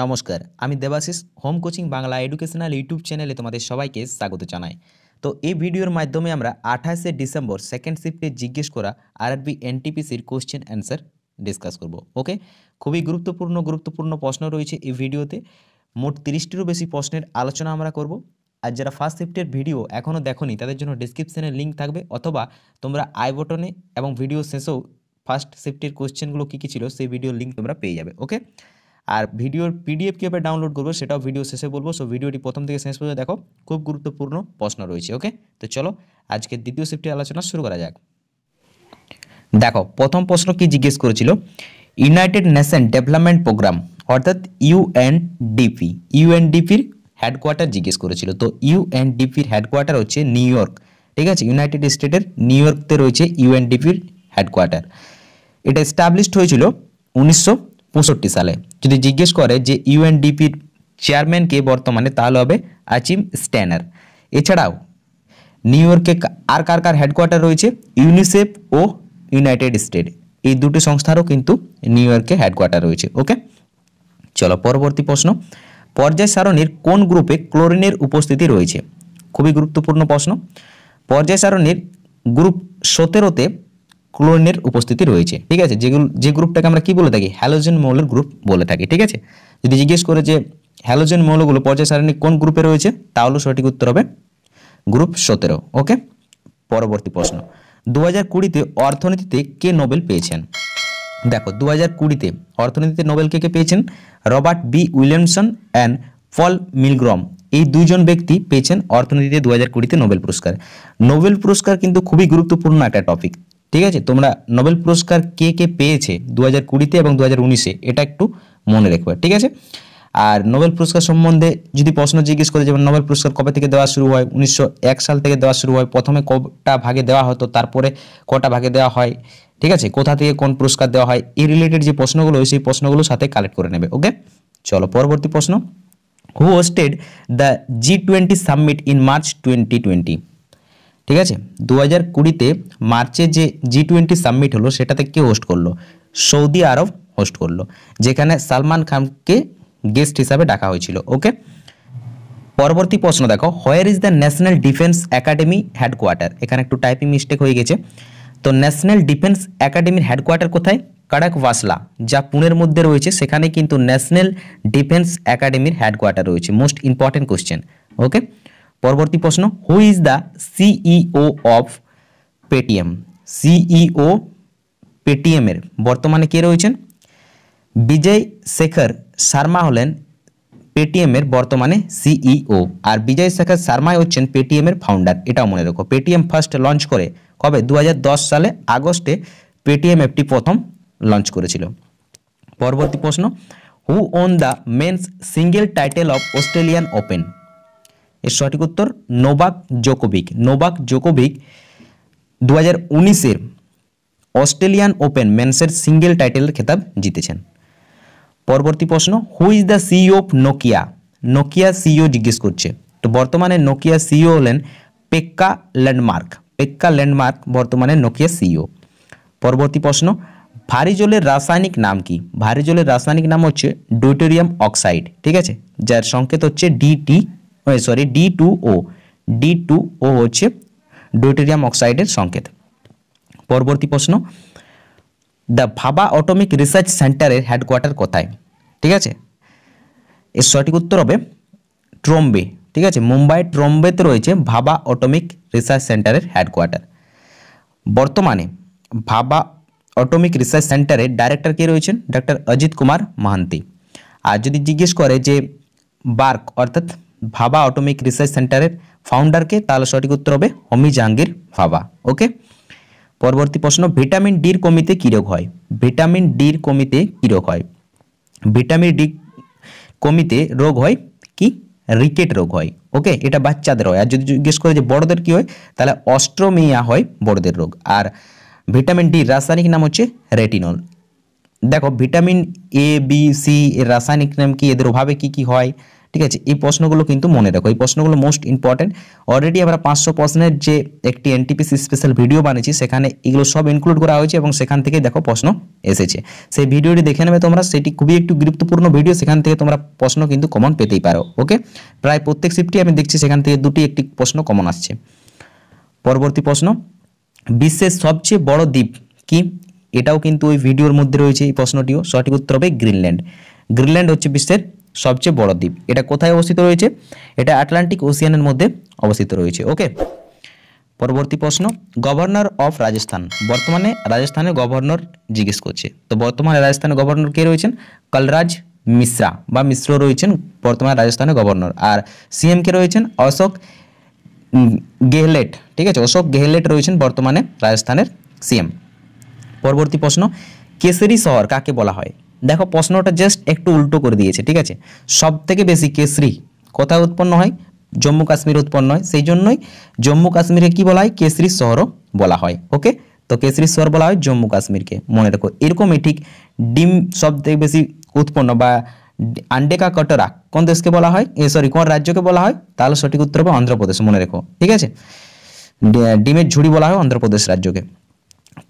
নমস্কার আমি Debashis home coaching Bangla educational YouTube চ্যানেলে তোমাদের সবাইকে স্বাগত জানাই তো এই ভিডিওর মাধ্যমে আমরা আঠাশে ডিসেম্বর সেকেন্ড শিফটে জিজ্ঞেস করা আরআরবি এনটিপিসির কোশ্চেন অ্যান্সার ডিসকাস করব ওকে খুবই গুরুত্বপূর্ণ গুরুত্বপূর্ণ প্রশ্ন রয়েছে এই ভিডিওতে মোট তিরিশটিরও বেশি প্রশ্নের আলোচনা আমরা করব আর যারা ফার্স্ট শিফটের ভিডিও এখনও দেখনি তাদের জন্য ডিসক্রিপশানে লিঙ্ক থাকবে অথবা তোমরা আই বটনে এবং ভিডিও শেষেও ফার্স্ট শিফটের কোশ্চেনগুলো কী কী ছিল সেই ভিডিও লিঙ্ক তোমরা পেয়ে যাবে ওকে আর ভিডিওর পিডিএফ কীভাবে ডাউনলোড করবো সেটাও ভিডিও শেষে বলবো সো ভিডিওটি প্রথম থেকে শেষ পর্যন্ত দেখো খুব গুরুত্বপূর্ণ প্রশ্ন রয়েছে ওকে তো চলো আজকে দ্বিতীয় শিফটে আলোচনা শুরু করা যাক দেখো প্রথম প্রশ্ন কি জিজ্ঞেস করেছিল ইউনাইটেড নেশন ডেভেলপমেন্ট প্রোগ্রাম অর্থাৎ ইউএনডিপি ইউএনডিপির হেডকোয়ার্টার জিজ্ঞেস করেছিল তো ইউএনডিপির হেডকোয়ার্টার হচ্ছে নিউ ইয়র্ক ঠিক আছে ইউনাইটেড স্টেটের নিউ ইয়র্কতে রয়েছে ইউএনডিপির হেডকোয়ার্টার এটা এস্টাবলিশড হয়েছিল উনিশশো পঁয়ষট্টি সালে যদি জিজ্ঞেস করে যে ইউএনডিপির চেয়ারম্যান কে বর্তমানে তাহলে হবে আচিম স্ট্যানার এছাড়াও নিউ ইয়র্কে আর কার কার হেডকোয়ার্টার রয়েছে ইউনিসেফ ও ইউনাইটেড স্টেট এই দুটি সংস্থারও কিন্তু নিউ ইয়র্কে হেডকোয়ার্টার রয়েছে ওকে চলো পরবর্তী প্রশ্ন পর্যায় সারণীর কোন গ্রুপে ক্লোরিনের উপস্থিতি রয়েছে খুবই গুরুত্বপূর্ণ প্রশ্ন পর্যায় সারণীর গ্রুপ সতেরোতে ক্লোরিনের উপস্থিতি রয়েছে ঠিক আছে যেগুলো যে গ্রুপটাকে আমরা কি বলে থাকি হ্যালোজেন মৌলের গ্রুপ বলে থাকি ঠিক আছে যদি জিজ্ঞেস করে যে হ্যালোজেন মৌলগুলো পর্যায় সারণী কোন গ্রুপে রয়েছে তাহলেও সঠিক উত্তর হবে গ্রুপ সতেরো ওকে পরবর্তী প্রশ্ন দু হাজার কুড়িতে অর্থনীতিতে কে নোবেল পেয়েছেন দেখো দু হাজার কুড়িতে অর্থনীতিতে নোবেল কে কে পেয়েছেন Robert B Williamson and Paul Milgrom এই দুইজন ব্যক্তি পেয়েছেন অর্থনীতিতে দু হাজার কুড়িতে নোবেল পুরস্কার নোবেল পুরস্কার কিন্তু খুবই গুরুত্বপূর্ণ একটা টপিক ঠিক আছে তোমরা নোবেল পুরস্কার কে কে পেয়েছে দু হাজার কুড়িতে এবং দু হাজার উনিশে এটা একটু মনে রাখবে ঠিক আছে আর নোবেল পুরস্কার সম্বন্ধে যদি প্রশ্ন জিজ্ঞেস করে যেমন নোবেল পুরস্কার কবে থেকে দেওয়া শুরু হয় উনিশশো সাল থেকে দেওয়া শুরু হয় প্রথমে কটা ভাগে দেওয়া হতো তারপরে কটা ভাগে দেওয়া হয় ঠিক আছে কোথা থেকে কোন পুরস্কার দেওয়া হয় এই রিলেটেড যে প্রশ্নগুলো সেই প্রশ্নগুলোর সাথে কালেক্ট করে নেবে ওকে চলো পরবর্তী প্রশ্ন who hosted the G twenty summit in March twenty twenty ঠিক আছে দু হাজার কুড়িতে মার্চে যে জি টোয়েন্টি সাবমিট হলো সেটাতে কে হোস্ট করলো সৌদি আরব হোস্ট করলো যেখানে সালমান খানকে গেস্ট হিসাবে ডাকা হয়েছিল ওকে পরবর্তী প্রশ্ন দেখো where is the National Defence Academy headquarter এখানে একটু টাইপিং মিস্টেক হয়ে গেছে তো ন্যাশনাল ডিফেন্স একাডেমির হেডকোয়ার্টার কোথায় কড়াক ভাসলা যা পুনের মধ্যে রয়েছে সেখানে কিন্তু ন্যাশনাল ডিফেন্স একাডেমির হেডকোয়ার্টার রয়েছে মোস্ট ইম্পর্টেন্ট কোশ্চেন ওকে পরবর্তী প্রশ্ন who is the CEO of Paytm CEO পেটিএমের বর্তমানে কে রয়েছেন বিজয় শেখর শর্মা হলেন পেটিএমের বর্তমানে সিইও e আর বিজয় শেখর শর্মাই হচ্ছেন পেটিএমের ফাউন্ডার এটাও মনে রেখো পেটিএম ফার্স্ট লঞ্চ করে কবে দু সালে আগস্টে পেটিএম অ্যাপটি প্রথম লঞ্চ করেছিল পরবর্তী প্রশ্ন who won the men's single title of Australian Open এর সঠিক উত্তর নোবাক জোকোভিক নোবাক জোকোভিক দু হাজার উনিশের অস্ট্রেলিয়ান ওপেন মেন্সের সিঙ্গেল টাইটেলের খেতাব জিতেছেন পরবর্তী প্রশ্ন who is the CEO of Nokia Nokia CEO জিজ্ঞেস করছে তো বর্তমানে নোকিয়া সিইও e হলেন পেক্কা ল্যান্ডমার্ক পেক্কা ল্যান্ডমার্ক বর্তমানে নোকিয়া সিইও e পরবর্তী প্রশ্ন ভারী জলের রাসায়নিক নাম কি ভারী জলের রাসায়নিক নাম হচ্ছে ডোটেরিয়াম অক্সাইড ঠিক আছে যার সংকেত হচ্ছে DT sorry D two O D two O হচ্ছে ডোটেরিয়াম অক্সাইডের সংকেত পরবর্তী প্রশ্ন দ্য ভাবা অটোমিক রিসার্চ সেন্টারের হেডকোয়ার্টার কোথায় ঠিক আছে এর সঠিক উত্তর হবে ট্রম্বে ঠিক আছে মুম্বাই ট্রম্বেতে রয়েছে ভাবা অটোমিক রিসার্চ সেন্টারের হেডকোয়ার্টার বর্তমানে ভাবা অটোমিক রিসার্চ সেন্টারের ডাইরেক্টর কে রয়েছেন ডক্টর অজিত কুমার মাহান্তি আর যদি জিজ্ঞেস করে যে বার্ক অর্থাৎ ভাবা অটোমিক রিসার্চ সেন্টারের ফাউন্ডারকে তাহলে সঠিক উত্তর হবে হমি জাহাঙ্গীর ভাবা ওকে পরবর্তী প্রশ্ন ভিটামিন ডির কমিতে কি রোগ হয় ভিটামিন ডির কমিতে কি রোগ হয় ভিটামিন ডি কমিতে রোগ হয় কি রিকেট রোগ হয় ওকে এটা বাচ্চাদের হয় আর যদি জিজ্ঞেস করে যে বড়দের কী হয় তাহলে অস্ট্রোমিয়া হয় বড়দের রোগ আর ভিটামিন ডি রাসায়নিক নাম হচ্ছে রেটিনল দেখো ভিটামিন এ বি সি এর রাসায়নিক নাম কি এদের অভাবে কি কি হয় ঠিক আছে এই প্রশ্নগুলো কিন্তু মনে রাখো এই প্রশ্নগুলো মোস্ট ইম্পর্টেন্ট অলরেডি আমরা পাঁচশো প্রশ্নের যে একটি এনটিপিসি স্পেশাল ভিডিও বানিয়েছি সেখানে এগুলো সব ইনক্লুড করা হয়েছে এবং সেখান থেকে দেখো প্রশ্ন এসেছে সেই ভিডিওটি দেখে নেবে তোমরা সেটি খুবই একটি গুরুত্বপূর্ণ ভিডিও সেখান থেকে তোমরা প্রশ্ন কিন্তু কমন পেতেই পারো ওকে প্রায় প্রত্যেক শিফটি আমি দেখছি সেখান থেকে দুটি একটি প্রশ্ন কমন আসছে পরবর্তী প্রশ্ন বিশ্বের সবচেয়ে বড় দ্বীপ কি এটাও কিন্তু ওই ভিডিওর মধ্যে রয়েছে এই প্রশ্নটিও সঠিক উত্তর হবে গ্রিনল্যান্ড গ্রিনল্যান্ড হচ্ছে বিশ্বের সবচেয়ে বড় দ্বীপ এটা কোথায় অবস্থিত রয়েছে এটা আটলান্টিক ওসিয়ানের মধ্যে অবস্থিত রয়েছে ওকে পরবর্তী প্রশ্ন গভর্নর অফ রাজস্থান বর্তমানে রাজস্থানের গভর্নর জিজ্ঞেস করছে তো বর্তমানে রাজস্থানের গভর্নর কে রয়েছেন কলরাজ মিশ্রা বা মিশ্র রয়েছেন বর্তমানে রাজস্থানের গভর্নর আর সিএম কে রয়েছেন অশোক গেহলেট ঠিক আছে অশোক গেহলেট রয়েছেন বর্তমানে রাজস্থানের সিএম পরবর্তী প্রশ্ন কেসরি শহর কাকে বলা হয় দেখো প্রশ্নটা জাস্ট একটু উল্টো করে দিয়েছে ঠিক আছে সব থেকে বেশি কেশরি কোথায় উৎপন্ন হয় জম্মু কাশ্মীরে উৎপন্ন হয় সেই জন্যই জম্মু কাশ্মীরে কি বলা হয় কেশরি শহরও বলা হয় ওকে তো কেশরি শহর বলা হয় জম্মু কাশ্মীরকে মনে রেখো এরকমই ঠিক ডিম সব থেকে বেশি উৎপন্ন বা আন্ডেকা কটরা কোন দেশকে বলা হয় এ সরি কোন রাজ্যকে বলা হয় তাহলে সঠিক উত্তর হবে অন্ধ্রপ্রদেশ মনে রেখো ঠিক আছে ডিমের ঝুড়ি বলা হয় অন্ধ্রপ্রদেশ রাজ্যকে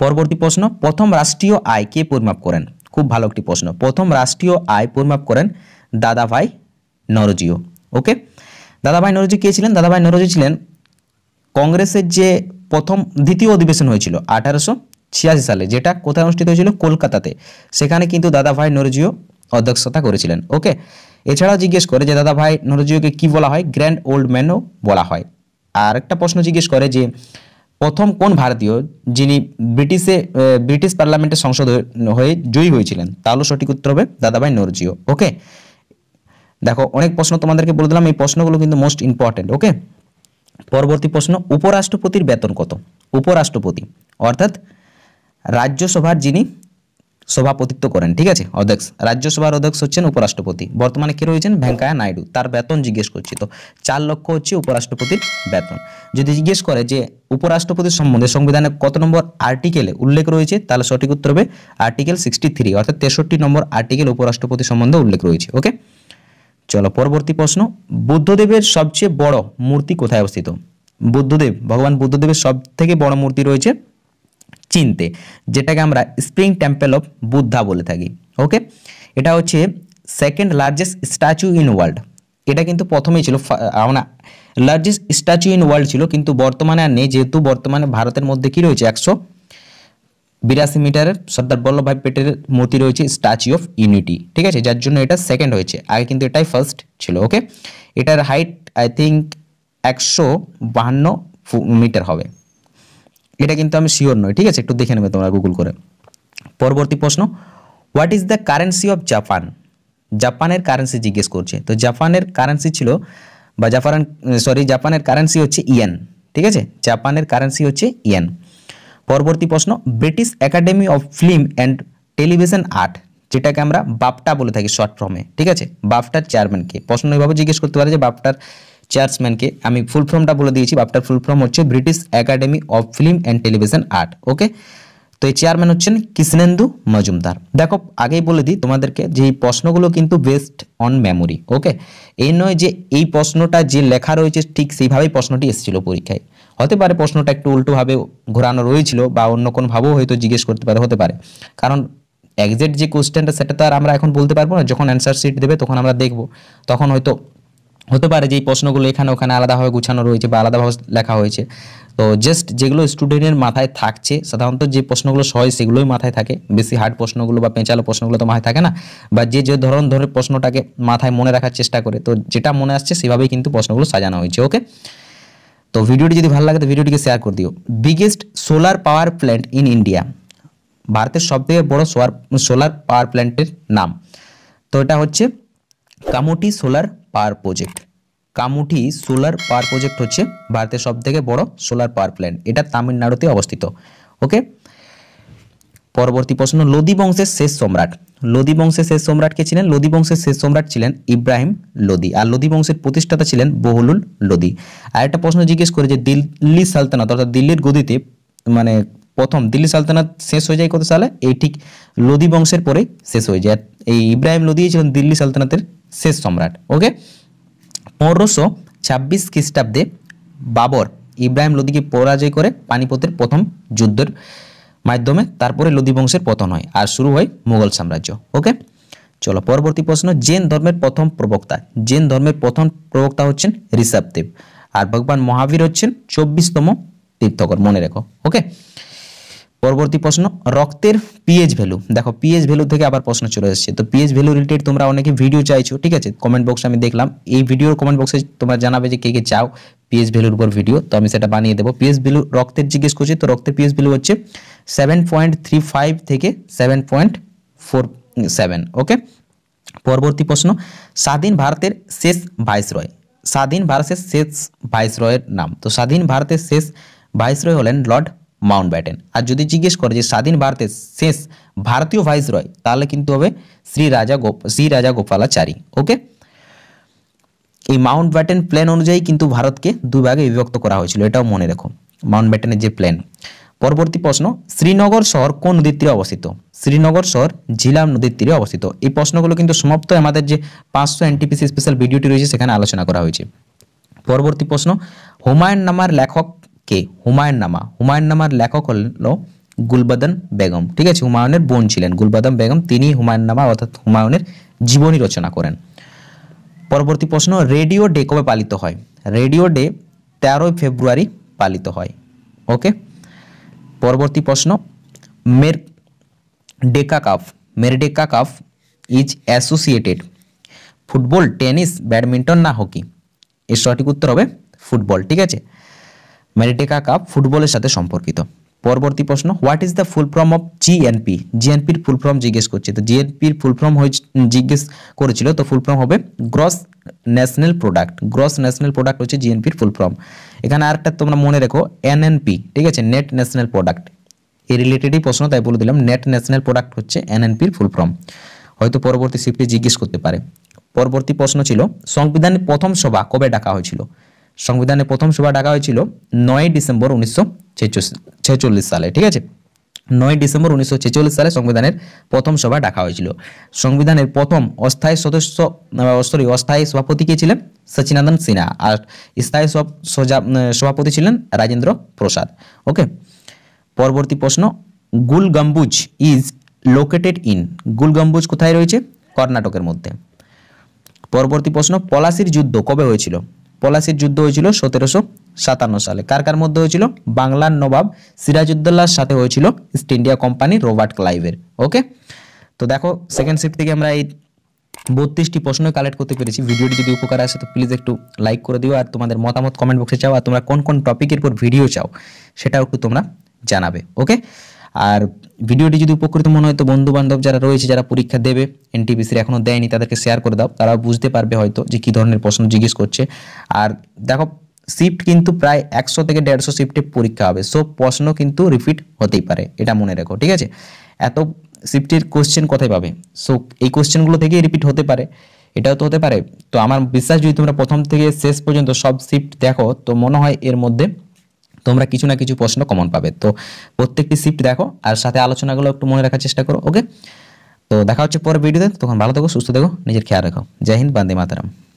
পরবর্তী প্রশ্ন প্রথম রাষ্ট্রীয় আয় কে পরিমাপ করেন খুব ভালো একটি প্রশ্ন প্রথম রাষ্ট্রীয় আয় পরিমাপ করেন দাদাভাই নরজিও ওকে দাদাভাই নরজি কে ছিলেন দাদাভাই নরজি ছিলেন কংগ্রেসের যে প্রথম দ্বিতীয় অধিবেশন হয়েছিল আঠারোশো ছিয়াশি সালে যেটা কোথায় অনুষ্ঠিত হয়েছিল কলকাতাতে সেখানে কিন্তু দাদাভাই নরজিও অধ্যক্ষতা করেছিলেন ওকে এছাড়াও জিজ্ঞেস করে যে দাদাভাই নরজিওকে কি বলা হয় গ্র্যান্ড ওল্ড ম্যানও বলা হয় আর একটা প্রশ্ন জিজ্ঞেস করে যে প্রথম কোন ভারতীয় যিনি ব্রিটিশে ব্রিটিশ পার্লামেন্টের সংসদ হয়ে জয়ী হয়েছিলেন তাহলে সঠিক উত্তর হবে দাদাভাই নরজিও ওকে দেখো অনেক প্রশ্ন তোমাদেরকে বলে দিলাম এই প্রশ্নগুলো কিন্তু মোস্ট ইম্পর্টেন্ট ওকে পরবর্তী প্রশ্ন উপরাষ্ট্রপতির বেতন কত উপরাষ্ট্রপতি অর্থাৎ রাজ্যসভার যিনি সভাপতিত্ব করেন ঠিক আছে অধ্যক্ষ রাজ্যসভার অধ্যক্ষ হচ্ছেন উপরাষ্ট্রপতি বর্তমানে কে রয়েছেন ভেঙ্কায়া নাইডু তার বেতন জিজ্ঞেস করছি তো চার লক্ষ হচ্ছে উপরাষ্ট্রপতির বেতন যদি জিজ্ঞেস করে যে উপরাষ্ট্রপতি সম্বন্ধে সংবিধানে কত নম্বর আর্টিকেলে উল্লেখ রয়েছে তাহলে সঠিক উত্তর হবে আর্টিকেল সিক্সটি থ্রি অর্থাৎ তেষট্টি নম্বর আর্টিকেল উপরাষ্ট্রপতি সম্বন্ধে উল্লেখ রয়েছে ওকে চলো পরবর্তী প্রশ্ন বুদ্ধদেবের সবচেয়ে বড় মূর্তি কোথায় অবস্থিত বুদ্ধদেব ভগবান বুদ্ধদেবের সব থেকে বড় মূর্তি রয়েছে চিনতে যেটাকে আমরা স্প্রিং টেম্পল অফ বুদ্ধা বলে থাকি ওকে এটা হচ্ছে second largest statue in world এটা কিন্তু প্রথমেই ছিল আমরা লার্জেস্ট স্ট্যাচু ইন ওয়ার্ল্ড ছিল কিন্তু বর্তমানে আর নেই যেহেতু বর্তমানে ভারতের মধ্যে কি রয়েছে একশো বিরাশি মিটারের সর্দার বল্লভভাই পেটের মূর্তি রয়েছে স্ট্যাচু অফ ইউনিটি ঠিক আছে যার জন্য এটা সেকেন্ড হয়েছে আগে কিন্তু এটাই ফার্স্ট ছিল ওকে এটার হাইট আই থিঙ্ক একশো বাহান্ন মিটার হবে এটা কিন্তু আমি শিওর নই ঠিক আছে একটু দেখে নেবে তোমরা গুগল করে পরবর্তী প্রশ্ন what is the currency of Japan জাপানের কারেন্সি জিজ্ঞেস করছে তো জাপানের কারেন্সি ছিল বা জাপান সরি জাপানের কারেন্সি হচ্ছে ইয়েন ঠিক আছে জাপানের কারেন্সি হচ্ছে ইয়েন পরবর্তী প্রশ্ন British Academy of Film and Television Art যেটাকে আমরা বাপটা বলে থাকি শর্ট ফর্মে ঠিক আছে বাপটার চেয়ারম্যানকে প্রশ্ন এইভাবে জিজ্ঞেস করতে পারে যে বাপটার চেয়ারম্যানকে আমি ফুল ফর্মটা বলে দিয়েছি বাপটার ফুল ফর্ম হচ্ছে British Academy of Film and Television Art okay তো এই চেয়ারম্যান হচ্ছেন কৃষ্ণেন্দু মজুমদার দেখো আগেই বলে দিই তোমাদেরকে যে এই প্রশ্নগুলো কিন্তু বেস্ট অন মেমোরি ওকে এই নয় যে এই প্রশ্নটা যে লেখা রয়েছে ঠিক সেইভাবেই প্রশ্নটি এসেছিল পরীক্ষায় হতে পারে প্রশ্নটা একটু উল্টোভাবে ঘোরানো রয়েছিল বা অন্য কোনোভাবেও হয়তো জিজ্ঞেস করতে পারে হতে পারে কারণ একজ্যাক্ট যে কোশ্চেনটা সেটা তো আর আমরা এখন বলতে পারবো না যখন অ্যান্সার শিট দেবে তখন আমরা দেখব তখন হয়তো হতে পারে যে এই প্রশ্নগুলো এখানে ওখানে আলাদাভাবে গুছানো রয়েছে বা আলাদাভাবে লেখা হয়েছে তো জাস্ট যেগুলো স্টুডেন্টের মাথায় থাকছে সাধারণত যে প্রশ্নগুলো সহজ সেগুলোই মাথায় থাকে বেশি হার্ড প্রশ্নগুলো বা পেঁচালো প্রশ্নগুলো তো মাথায় থাকে না বা যে যে ধরন ধরনের প্রশ্নটাকে মাথায় মনে রাখার চেষ্টা করে তো যেটা মনে আসছে সেভাবেই কিন্তু প্রশ্নগুলো সাজানো হয়েছে ওকে তো ভিডিওটি যদি ভালো লাগে তো ভিডিওটিকে শেয়ার করে দিও biggest solar power plant in India ভারতের সবথেকে বড় সোলার সোলার পাওয়ার প্ল্যান্টের নাম তো এটা হচ্ছে Kamuthi solar power project Kamuthi solar power project হচ্ছে ভারতের সবথেকে বড় সোলার পাওয়ার প্ল্যান্ট এটা তামিলনাড়ুতে অবস্থিত ওকে পরবর্তী প্রশ্ন লোদি বংশের শেষ সম্রাট লোদি বংশের শেষ সম্রাট কে ছিলেন লোদি বংশের শেষ সম্রাট ছিলেন ইব্রাহিম লোদি আর লোদি বংশের প্রতিষ্ঠাতা ছিলেন বহুলুল লোদি আর একটা প্রশ্ন জিজ্ঞেস করে যে দিল্লি সালতানাত অর্থাৎ দিল্লির গদিতে মানে প্রথম দিল্লি সালতানাত শেষ হয়ে যায় কত সালে এই ঠিক লোদি বংশের পরে শেষ হয়ে যায় এই ইব্রাহিম লোদি ছিলেন দিল্লি সালতানাতের শেষ সম্রাট ওকে পনেরোশো ছাব্বিশ খ্রিস্টাব্দে বাবর ইব্রাহিম লোদিকে পরাজয় করে পানিপথের প্রথম যুদ্ধের মাধ্যমে তারপরে লোদি বংশের পতন হয় আর শুরু হয় মুঘল সাম্রাজ্য ওকে চলো পরবর্তী প্রশ্ন জেন ধর্মের প্রথম প্রবক্তা জেন ধর্মের প্রথম প্রবক্তা হচ্ছেন ঋষভদেব আর ভগবান মহাবীর হচ্ছেন চব্বিশতম তীর্থকর মনে রেখো ওকে পরবর্তী প্রশ্ন রক্তের পিএইচ ভ্যালু দেখো পিএইচ ভ্যালু থেকে আবার প্রশ্ন চলে এসেছে তো পিএইচ ভ্যালু রিলেটেড তোমরা অনেকে ভিডিও চাইছো ঠিক আছে কমেন্ট বক্সে আমি দেখলাম এই ভিডিওর কমেন্ট বক্সে তোমরা জানাবে যে কে কে চাও পিএস ভ্যালুর উপর ভিডিও তো আমি সেটা বানিয়ে দেবো পিএস ভ্যালু রক্তের জিজ্ঞেস করছি তো রক্তের পিএস ভ্যালু হচ্ছে সেভেন পয়েন্ট থ্রি ফাইভ থেকে seven point four seven okay পরবর্তী প্রশ্ন স্বাধীন ভারতের শেষ ভাইসরয় স্বাধীন ভারতের শেষ ভাইসরয়ের নাম তো স্বাধীন ভারতের শেষ ভাইসরয় হলেন লর্ড মাউন্ট ব্যাটেন আর যদি জিজ্ঞেস করে যে স্বাধীন ভারতের শেষ ভারতীয় ভাইস রয় তাহলে কিন্তু হবে শ্রী রাজা গোপ শ্রী রাজা গোপালাচারী ওকে এই মাউন্ট ব্যাটেন প্ল্যান অনুযায়ী কিন্তু ভারতকে দুভাগে বিভক্ত করা হয়েছিল এটাও মনে রেখো মাউন্ট ব্যাটেনের যে প্ল্যান পরবর্তী প্রশ্ন শ্রীনগর শহর কোন নদীর তীরে অবস্থিত শ্রীনগর শহর ঝিলাম নদীর তীরে অবস্থিত এই প্রশ্নগুলো কিন্তু সমাপ্ত আমাদের যে পাঁচশো এনটিপিসি স্পেশাল ভিডিওটি রয়েছে সেখানে আলোচনা করা হয়েছে পরবর্তী প্রশ্ন হুমায়ুন নামার লেখক কে হুমায়ুন নামা হুমায়ুন নামার লেখক হল গুলবাদন বেগম ঠিক আছে হুমায়ুনের বোন ছিলেন গুলবাদন বেগম তিনি হুমায়ুন নামা অর্থাৎ হুমায়ুনের জীবনী রচনা করেন পরবর্তী প্রশ্ন রেডিও ডে কবে পালিত হয় রেডিও ডে তেরোই ফেব্রুয়ারি পালিত হয় ওকে পরবর্তী প্রশ্ন Merdeka Cup Merdeka Cup is associated football tennis badminton না হকি এর সঠিক উত্তর হবে ফুটবল ঠিক আছে মেরিটেকা কাপ ফুটবলের সাথে সম্পর্কিত পরবর্তী প্রশ্ন what is the full form of GNP জিএনপির ফুল ফর্ম জিজ্ঞেস করছে তো জিএনপির ফুল ফর্ম হয়ে জিজ্ঞেস করেছিল তো ফুল ফর্ম হবে gross national product gross national product হচ্ছে জিএনপির ফুল ফর্ম এখানে আরেকটা তোমরা মনে রেখো এনএনপি ঠিক আছে নেট ন্যাশনাল প্রোডাক্ট এই রিলেটেডই প্রশ্ন তাই বলে দিলাম নেট ন্যাশনাল প্রোডাক্ট হচ্ছে এনএনপির ফুল ফর্ম হয়তো পরবর্তী শিফটে জিজ্ঞেস করতে পারে পরবর্তী প্রশ্ন ছিল সংবিধানের প্রথম সভা কবে ডাকা হয়েছিল সংবিধানের প্রথম সভা ডাকা হয়েছিল নয় ডিসেম্বর উনিশশো সালে ঠিক আছে নয় ডিসেম্বর উনিশশো সালে সংবিধানের প্রথম সভা ডাকা হয়েছিল সংবিধানের প্রথম অস্থায়ী সদস্য সরি অস্থায়ী সভাপতি কে ছিলেন সচিনাদন সিনহা আর স্থায়ী সভাপতি ছিলেন রাজেন্দ্র প্রসাদ ওকে পরবর্তী প্রশ্ন গুল গম্বুজ ইজ লোকেটেড ইন গুল গম্বুজ কোথায় রয়েছে কর্ণাটকের মধ্যে পরবর্তী প্রশ্ন পলাশির যুদ্ধ কবে হয়েছিল পলাশির যুদ্ধ হয়েছিল সতেরোশো সাতান্ন সালে কার কার মধ্যে হয়েছিল বাংলার নবাব সিরাজউদ্দৌলার সাথে হয়েছিল ইস্ট ইন্ডিয়া কোম্পানি রোবার্ট ক্লাইভের ওকে তো দেখো সেকেন্ড শিফট থেকে আমরা এই বত্রিশটি প্রশ্ন কালেক্ট করতে পেরেছি ভিডিওটি যদি উপকার আসে তো প্লিজ একটু লাইক করে দিও আর তোমাদের মতামত কমেন্ট বক্সে চাও আর তোমরা কোন কোন টপিকের উপর ভিডিও চাও সেটাও একটু তোমরা জানাবে ওকে আর ভিডিওটি যদি উপকৃত মনে হয় তো বন্ধু বান্ধব যারা রয়েছে যারা পরীক্ষা দেবে এনটিপিসির এখনও দেয়নি তাদেরকে শেয়ার করে দাও তারাও বুঝতে পারবে হয়তো যে কী ধরনের প্রশ্ন জিজ্ঞেস করছে আর দেখো শিফট কিন্তু প্রায় একশো থেকে দেড়শো শিফটে পরীক্ষা হবে সো প্রশ্ন কিন্তু রিপিট হতেই পারে এটা মনে রেখো ঠিক আছে এত শিফটের কোশ্চেন কোথায় পাবে সো এই কোশ্চেনগুলো থেকেই রিপিট হতে পারে এটাও তো হতে পারে তো আমার বিশ্বাস যদি তোমরা প্রথম থেকে শেষ পর্যন্ত সব শিফট দেখো তো মনে হয় এর মধ্যে তোমরা কিছু না কিছু প্রশ্ন কমন পাবে তো প্রত্যেকটি শিফট দেখো আর সাথে আলোচনাগুলো একটু মনে রাখার চেষ্টা করো ওকে তো দেখা হচ্ছে পরের ভিডিওতে তখন ভালো থেকো সুস্থ থেকো নিজের খেয়াল রাখো জয় হিন্দ বান্দে মাতারাম